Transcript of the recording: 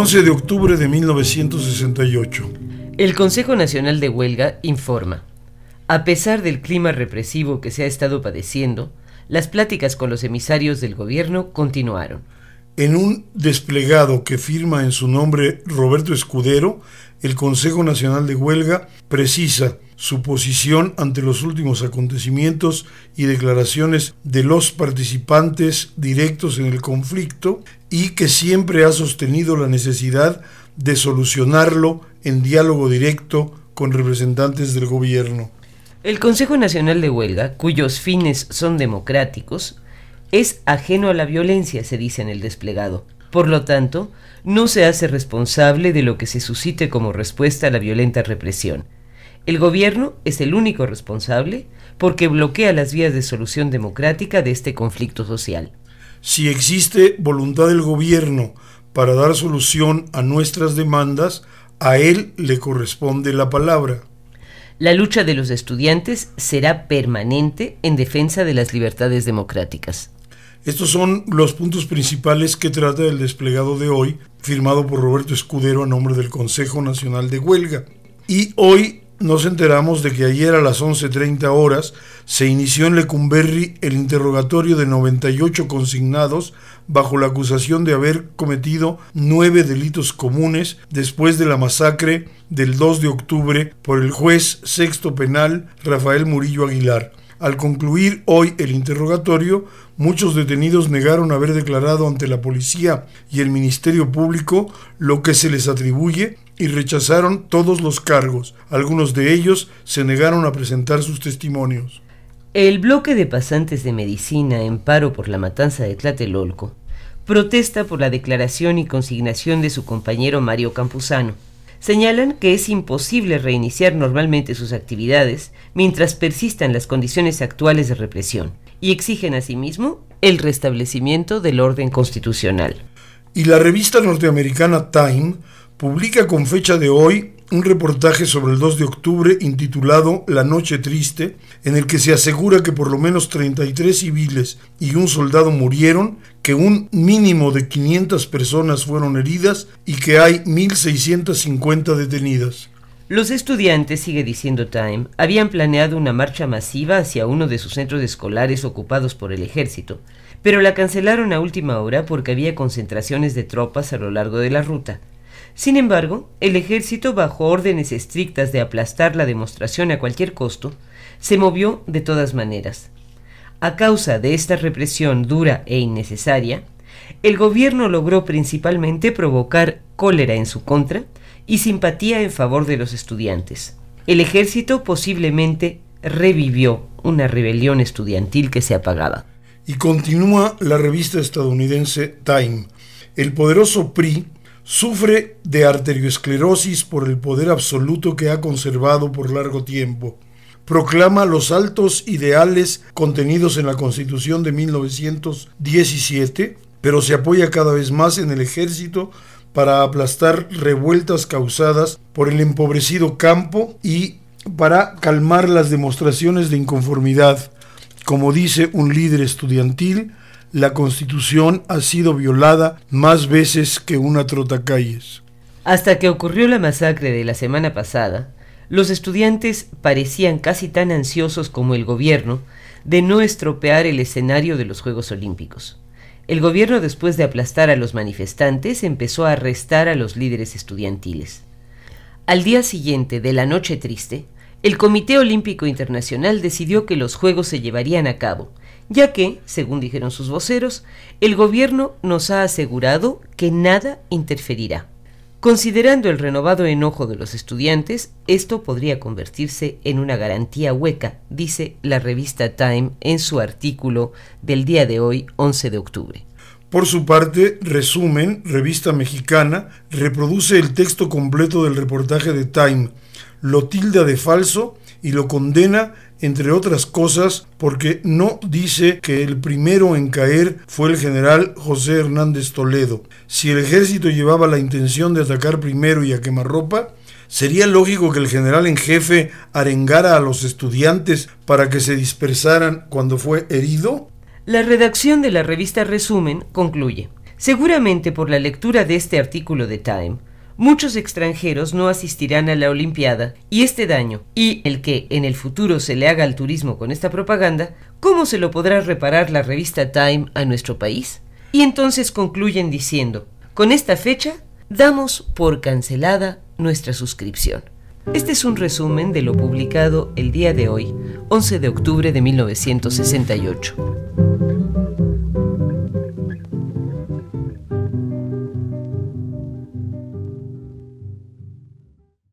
11 de octubre de 1968. El Consejo Nacional de Huelga informa. A pesar del clima represivo que se ha estado padeciendo, las pláticas con los emisarios del gobierno continuaron en un desplegado que firma en su nombre Roberto Escudero, el Consejo Nacional de Huelga precisa su posición ante los últimos acontecimientos y declaraciones de los participantes directos en el conflicto y que siempre ha sostenido la necesidad de solucionarlo en diálogo directo con representantes del gobierno. El Consejo Nacional de Huelga, cuyos fines son democráticos, es ajeno a la violencia, se dice en el desplegado. Por lo tanto, no se hace responsable de lo que se suscite como respuesta a la violenta represión. El gobierno es el único responsable porque bloquea las vías de solución democrática de este conflicto social. Si existe voluntad del gobierno para dar solución a nuestras demandas, a él le corresponde la palabra. La lucha de los estudiantes será permanente en defensa de las libertades democráticas. Estos son los puntos principales que trata el desplegado de hoy, firmado por Roberto Escudero a nombre del Consejo Nacional de Huelga. Y hoy nos enteramos de que ayer a las 11.30 horas se inició en Lecumberri el interrogatorio de 98 consignados bajo la acusación de haber cometido nueve delitos comunes después de la masacre del 2 de octubre por el juez sexto penal Rafael Murillo Aguilar. Al concluir hoy el interrogatorio, muchos detenidos negaron haber declarado ante la policía y el Ministerio Público lo que se les atribuye y rechazaron todos los cargos. Algunos de ellos se negaron a presentar sus testimonios. El bloque de pasantes de medicina en paro por la matanza de Tlatelolco protesta por la declaración y consignación de su compañero Mario Campuzano señalan que es imposible reiniciar normalmente sus actividades mientras persistan las condiciones actuales de represión y exigen asimismo el restablecimiento del orden constitucional. Y la revista norteamericana Time publica con fecha de hoy un reportaje sobre el 2 de octubre intitulado La Noche Triste, en el que se asegura que por lo menos 33 civiles y un soldado murieron, que un mínimo de 500 personas fueron heridas y que hay 1.650 detenidas. Los estudiantes, sigue diciendo Time, habían planeado una marcha masiva hacia uno de sus centros escolares ocupados por el ejército, pero la cancelaron a última hora porque había concentraciones de tropas a lo largo de la ruta. Sin embargo, el ejército, bajo órdenes estrictas de aplastar la demostración a cualquier costo, se movió de todas maneras. A causa de esta represión dura e innecesaria, el gobierno logró principalmente provocar cólera en su contra y simpatía en favor de los estudiantes. El ejército posiblemente revivió una rebelión estudiantil que se apagaba. Y continúa la revista estadounidense Time. El poderoso PRI Sufre de arteriosclerosis por el poder absoluto que ha conservado por largo tiempo. Proclama los altos ideales contenidos en la Constitución de 1917, pero se apoya cada vez más en el ejército para aplastar revueltas causadas por el empobrecido campo y para calmar las demostraciones de inconformidad. Como dice un líder estudiantil, la Constitución ha sido violada más veces que una trotacalles. Hasta que ocurrió la masacre de la semana pasada, los estudiantes parecían casi tan ansiosos como el gobierno de no estropear el escenario de los Juegos Olímpicos. El gobierno, después de aplastar a los manifestantes, empezó a arrestar a los líderes estudiantiles. Al día siguiente de la Noche Triste, el Comité Olímpico Internacional decidió que los Juegos se llevarían a cabo ya que, según dijeron sus voceros, el gobierno nos ha asegurado que nada interferirá. Considerando el renovado enojo de los estudiantes, esto podría convertirse en una garantía hueca, dice la revista Time en su artículo del día de hoy, 11 de octubre. Por su parte, Resumen, revista mexicana, reproduce el texto completo del reportaje de Time, lo tilda de falso y lo condena entre otras cosas porque no dice que el primero en caer fue el general José Hernández Toledo. Si el ejército llevaba la intención de atacar primero y a quemarropa, ¿Sería lógico que el general en jefe arengara a los estudiantes para que se dispersaran cuando fue herido? La redacción de la revista Resumen concluye. Seguramente por la lectura de este artículo de Time, muchos extranjeros no asistirán a la Olimpiada y este daño, y el que en el futuro se le haga al turismo con esta propaganda, ¿cómo se lo podrá reparar la revista Time a nuestro país? Y entonces concluyen diciendo, con esta fecha damos por cancelada nuestra suscripción. Este es un resumen de lo publicado el día de hoy, 11 de octubre de 1968.